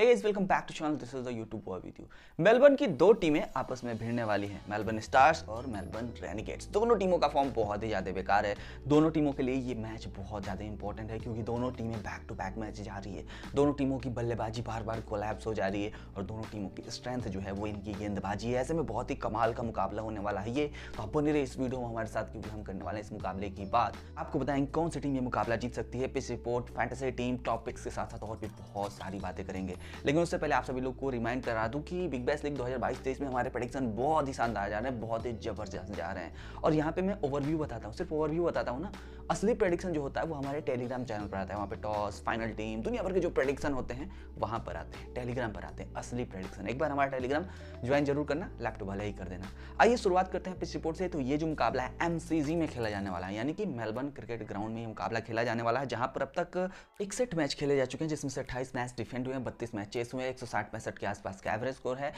hey guys welcome back to channel this is the YouTube with you Melbourne की दो टीमें आपस में भिड़ने वाली हैं मेलबर्न स्टार्स और मेलबर्न रेनिगेट्स दोनों टीमों का फॉर्म बहुत ही ज़्यादा बेकार है दोनों टीमों के लिए ये मैच बहुत ज़्यादा इंपॉर्टेंट है क्योंकि दोनों टीमें बैक टू बैक मैच जा रही है दोनों टीमों की बल्लेबाजी बार बार कोलैप्स हो जा रही है और दोनों टीमों की स्ट्रेंथ जो है वो इनकी गेंदबाजी है ऐसे में बहुत ही कमाल का मुकाबला होने वाला है ये तो आप बने रहे इस वीडियो में हमारे साथ क्योंकि हम करने वाले हैं इस मुकाबले की बात आपको बताएंगे कौन सी टीम ये मुकाबला जीत सकती है pitch report fantasy team topics के साथ साथ और भी बहुत सारी बातें करेंगे लेकिन उससे पहले आप सभी लोग को रिमाइंड करा दूँ कि बिग बैस लीग दो हज़ार में हमारे प्रडिक्शन बहुत ही शानदार जा रहे हैं बहुत ही जबरदस्त जा रहे हैं और यहाँ पर मैं ओवरव्यू बताता हूँ सिर्फ ओवरव्यू बताता हूँ ना असली प्रडिक्शन जो होता है वो हमारे टेलीग्राम चैनल पर आता है वहाँ पर टॉस फाइनल टीम दुनिया भर के जो प्रडिक्शन होते हैं वहाँ पर आते हैं टेलीग्राम पर आते हैं असली प्रडिक्शन एक बार हमारा टेलीग्राम ज्वाइन जरूर करना लैपटॉप वाला ही कर देना आइए शुरुआत करते हैं पिच रिपोर्ट से तो ये जो मुकाबला है एम में खेला जाने वाला है यानी कि मेलबर्न क्रिकेट ग्राउंड में मुकाबला खेला जाने वाला है जहाँ पर अब तक इकसठ मैच खेले जा चुके हैं जिसमें से अट्ठाईस मैच डिफेंड हुए हैं बत्तीस मैचेस हुए एक सौ के आसपास का एवरेज स्कोर है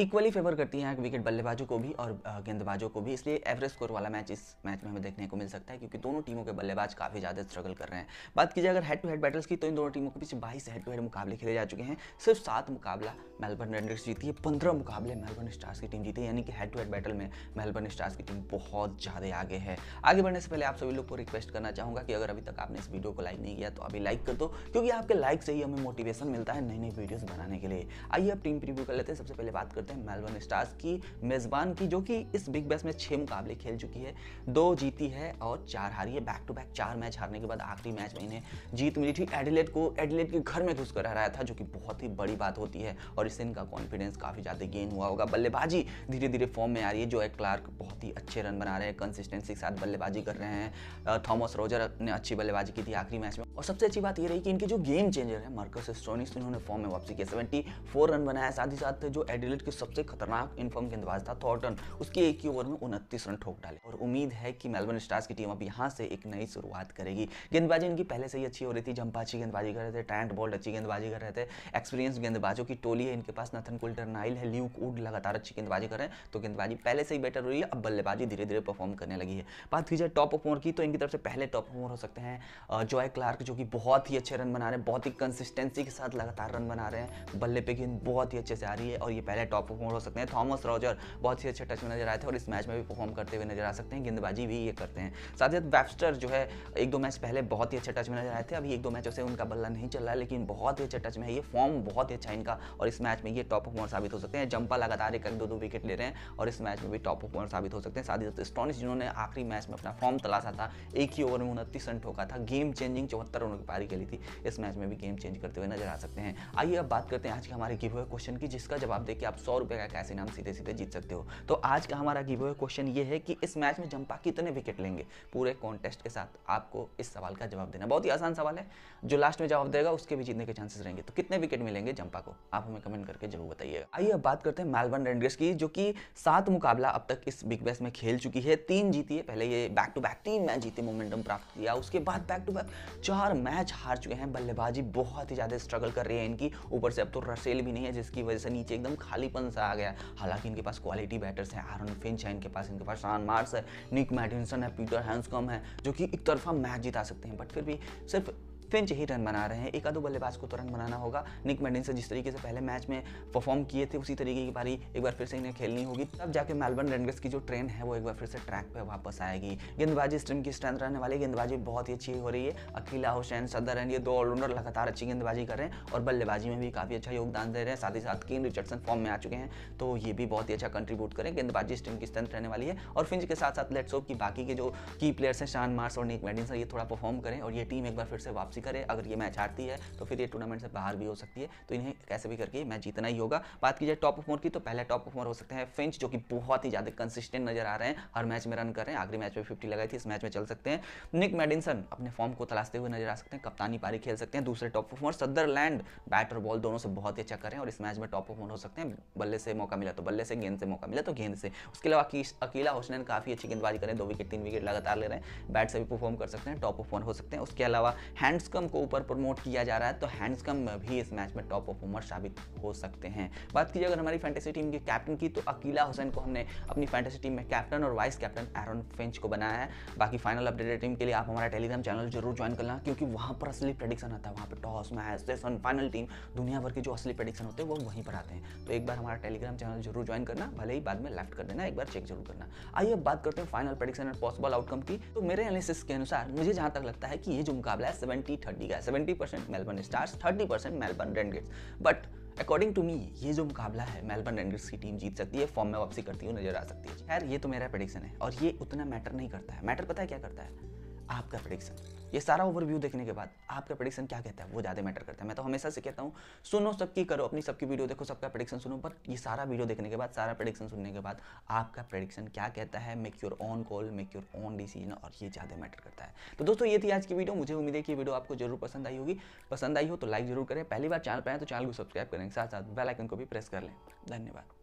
इक्वली फेवर करती है विकेट बल्लेबाजों को भी और गेंदबाजों को भी इसलिए एवरेज स्कोर वाला मैच इस मैच में हमें देखने को मिल सकता है क्योंकि दोनों टीमों के बल्लेबाज काफ़ी ज़्यादा स्ट्रगल कर रहे हैं बात की जाए अगर हेड टू हेड बैटल्स की तो इन दोनों टीमों के पीछे बाईस हेड टू हेड मुकाबले खेले जा चुके हैं सिर्फ सात मुकाबला मेलबर्न रेंडर्स जीती है पंद्रह मुकाबले मेलबर्न स्टार्स की टीम जीती है यानी कि हेड टू हेड बैटल में मेलबर्न स्टार्स की टीम बहुत ज़्यादा आगे है आगे बढ़ने से पहले आप सभी लोग को रिक्वेस्ट करना चाहूँगा कि अगर अभी तक आपने इस वीडियो को लाइक नहीं किया तो अभी लाइक कर दो क्योंकि आपके लाइक से ही हमें मोटिवेशन मिलता है नई नई वीडियोज़ बनाने के लिए आइए आप टीम प्रीव्यू कर लेते हैं सबसे पहले बात करते हैं मेलबर्न स्टार्स की मेज़बान की जो कि इस बिग बैस में छः मुकाबले खेल चुकी है दो जीती है और चार हारी है बैक टू बैक चार मैच हारने के बाद आखिरी मैच में इन्हें जीत मिली थी एडिलेट को एडिलेट के घर में घुसकर हराया था जो कि बहुत ही बड़ी बात होती है और इससे इनका कॉन्फिडेंस काफ़ी ज़्यादा गेन हुआ होगा बल्लेबाजी धीरे धीरे फॉर्म में आ रही है जो क्लार्क बहुत ही अच्छे रन बना रहे हैं कंसिस्टेंसी के साथ बल्लेबाजी कर रहे हैं थॉमस रोजर ने अच्छी बल्लेबाजी की थी आखिरी मैच में और सबसे अच्छी बात यह रही कि इनके जो गेम चेंजर है मार्कस स्टोनिस इन्होंने फॉर्म में वापसी किया सेवेंटी रन बनाया साथ ही साथ जो एडिलेट क्रिकेट के सबसे खतरनाक इनफॉर्म गेंदबाज था थॉर्टन उसके एक ही ओवर में उनतीस रन ठोक डाले और उम्मीद है कि मेलबर्न स्टार्स की टीम अब यहाँ से एक नई शुरुआत करेगी गेंदबाजी इनकी पहले से ही अच्छी हो रही थी जंपा अच्छी गेंदबाजी कर रहे थे टैंट बोल्ट अच्छी गेंदबाजी कर रहे थे एक्सपीरियंस गेंदबाजों की टोली है इनके पास नथन कुल्टर नाइल है ल्यूक उड लगातार अच्छी गेंदबाजी कर रहे हैं तो गेंदबाजी पहले से ही बेटर हो रही है अब बल्लेबाजी धीरे धीरे परफॉर्म करने लगी है बात की जाए टॉप ऑफ मोर की तो इनकी तरफ से पहले टॉप ऑफ मोर हो सकते हैं जॉय क्लार्क जो कि बहुत ही अच्छे रन बना रहे हैं बहुत ही कंसिस्टेंसी के साथ लगातार रन बना रहे हैं बल्ले पे गेंद बहुत ही अच्छे से आ रही है और ये पहले टॉप परफॉर्मर हो सकते हैं थॉमस रॉजर बहुत ही अच्छे टच में नजर आए थे और इस मैच में भी परफॉर्म करते हुए नजर आ सकते हैं गेंदबाजी भी ये करते हैं साथ ही साथ वेबस्टर जो है एक दो मैच पहले बहुत ही अच्छे टच में नजर आए थे अभी एक दो मैचों से उनका बल्ला नहीं चल रहा है लेकिन बहुत ही अच्छे टच में है ये फॉर्म बहुत ही अच्छा इनका और इस मैच में ये टॉप परफॉर्मर साबित हो सकते हैं जंपा लगातार एक दो दो विकेट ले रहे हैं और इस मैच में भी टॉप परफॉर्मर साबित हो सकते हैं साथ ही साथ स्टॉनिस जिन्होंने आखिरी मैच में अपना फॉर्म तलाशा था एक ही ओवर में उनतीस रन ठोका था गेम चेंजिंग चौहत्तर रनों की पारी खेली थी इस मैच में भी गेम चेंज करते हुए नजर आ सकते हैं आइए अब बात करते हैं आज के हमारे गिव हुए क्वेश्चन की जिसका जवाब देकर आप सौ रुपये का कैसे नाम सीधे सीधे जीत सकते हो तो आज का हमारा गिव क्वेश्चन ये है कि इस मैच में जंपा कितने विकेट लेंगे पूरे कॉन्टेस्ट के साथ आपको इस सवाल का जवाब देना बहुत ही आसान सवाल है जो लास्ट में जवाब देगा उसके भी जीतने के चांसेस रहेंगे तो कितने विकेट मिलेंगे जंपा को आप हमें कमेंट करके जरूर बताइएगा आइए अब बात करते हैं मेलबर्न रेंडर्स की जो कि सात मुकाबला अब तक इस बिग बैस में खेल चुकी है तीन जीती है पहले ये बैक टू बैक तीन मैच जीते मोमेंटम प्राप्त किया उसके बाद बैक टू बैक चार मैच हार चुके हैं बल्लेबाजी बहुत ही ज़्यादा स्ट्रगल कर रही है इनकी ऊपर से अब तो रसेल भी नहीं है जिसकी वजह से नीचे एकदम खाली खालीपन सा आ गया हालांकि इनके पास क्वालिटी बैटर्स है आरन फिंच है इनके पास इनके पास शान मार्स है निक मैडिनसन है पीटर हैंसकॉम है जो कि एक तरफा मैच जिता सकते हैं बट फिर भी सिर्फ फिंच ही रन बना रहे हैं एक आधो बल्लेबाज को तो रन बनाना होगा निक मेडिसन जिस तरीके से पहले मैच में परफॉर्म किए थे उसी तरीके की पारी एक बार फिर से इन्हें खेलनी होगी तब जाके मेलबर्न रेंगर्स की जो ट्रेन है वो एक बार फिर से ट्रैक पर वापस आएगी गेंदबाजी स्ट्रीम की स्ट्रेंथ रहने वाली गेंदबाजी बहुत ही अच्छी हो रही है अकीला हुसैन सदर ये दो ऑलराउंडर लगातार अच्छी गेंदबाजी कर रहे हैं और बल्लेबाजी में भी काफ़ी अच्छा योगदान दे रहे हैं साथ ही साथ किन रिचर्डसन फॉर्म में आ चुके हैं तो ये भी बहुत ही अच्छा कंट्रीब्यूट करें गेंदबाजी स्ट्रीम की स्ट्रेंथ रहने वाली है और फिंच के साथ साथ लेट्स ऑफ की बाकी के जो की प्लेयर्स हैं शान मार्स और निक मेडिसन ये थोड़ा परफॉर्म करें और ये टीम एक बार फिर से वापस वापसी करे अगर ये मैच हारती है तो फिर ये टूर्नामेंट से बाहर भी हो सकती है तो इन्हें कैसे भी करके मैच जीतना ही होगा बात की जाए टॉप ऑफ मोर की तो पहले टॉप ऑफ मोर हो सकते हैं फिंच जो कि बहुत ही ज़्यादा कंसिस्टेंट नजर आ रहे हैं हर मैच में रन कर रहे हैं आखिरी मैच में फिफ्टी लगाई थी इस मैच में चल सकते हैं निक मेडिसन अपने फॉर्म को तलाशते हुए नजर आ सकते हैं कप्तानी पारी खेल सकते हैं दूसरे top of more Sutherland bat और बॉल दोनों से बहुत ही अच्छा करें और इस मैच में टॉप ऑफ मोर हो सकते हैं बल्ले से मौका मिला तो बल्ले से गेंद से मौका मिला तो गेंद से उसके अलावा अकेला हुसनैन काफ़ी अच्छी गेंदबाजी करें दो विकेट तीन विकेट लगातार ले रहे हैं बैट से भी परफॉर्म कर सकते हैं टॉप ऑफ वन हो सकते हैं उसके अलावा हैंड हैंडस्कम को ऊपर प्रमोट किया जा रहा है तो हैंडस्कम भी इस मैच में टॉप परफॉर्मर साबित हो सकते हैं बात कीजिए अगर हमारी फैंटेसी टीम की कैप्टन की तो अकीला हुसैन को हमने अपनी फैंटेसी टीम में कैप्टन और वाइस कैप्टन एरन फेंच को बनाया है बाकी फाइनल अपडेटेड टीम के लिए आप हमारा टेलीग्राम चैनल जरूर ज्वाइन करना क्योंकि वहाँ पर असली प्रडिक्शन आता है वहाँ पर toss match session final team दुनिया भर के जो असली प्रडिक्शन होते हैं वो वहीं पर आते हैं तो एक बार हमारा टेलीग्राम चैनल जरूर ज्वाइन करना भले ही बाद में लेफ्ट कर देना एक बार चेक जरूर करना आइए अब बात करते हैं final prediction and possible outcome की तो मेरे एनालिसिस के अनुसार मुझे जहाँ तक लगता है कि ये जो मुकाबला है सेवेंटी बाकी थर्टी का seventy percent Melbourne Stars thirty percent Melbourne Renegades but according to me ये जो मुकाबला है मेलबर्न रेनगेट्स की टीम जीत सकती है फॉर्म में वापसी करती हुई नजर आ सकती है खैर ये तो मेरा प्रडिक्शन है और ये उतना मैटर नहीं करता है मैटर पता है क्या करता है आपका प्रडिक्शन ये सारा ओवरव्यू देखने के बाद आपका प्रडिक्शन क्या कहता है वो ज़्यादा मैटर करता है मैं तो हमेशा से कहता हूँ सुनो सबकी करो अपनी सबकी वीडियो देखो सबका प्रडिक्शन सुनो पर ये सारा वीडियो देखने के बाद सारा प्रडिक्शन सुनने के बाद आपका प्रडिक्शन क्या कहता है make your own call make your own decision और ये ज़्यादा मैटर करता है तो दोस्तों ये थी आज की वीडियो मुझे उम्मीद है कि वीडियो आपको जरूर पसंद आई होगी पसंद आई हो तो लाइक जरूर करें पहली बार चैनल पर आए तो चैनल को सब्सक्राइब करें साथ साथ बेलाइकन को भी प्रेस कर लें धन्यवाद